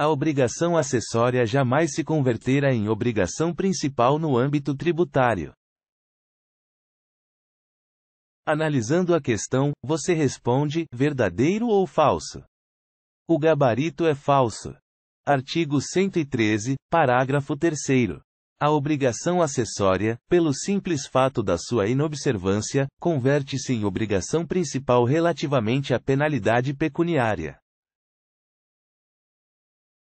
A obrigação acessória jamais se converterá em obrigação principal no âmbito tributário. Analisando a questão, você responde: verdadeiro ou falso? O gabarito é falso. Artigo 113, parágrafo 3. A obrigação acessória, pelo simples fato da sua inobservância, converte-se em obrigação principal relativamente à penalidade pecuniária.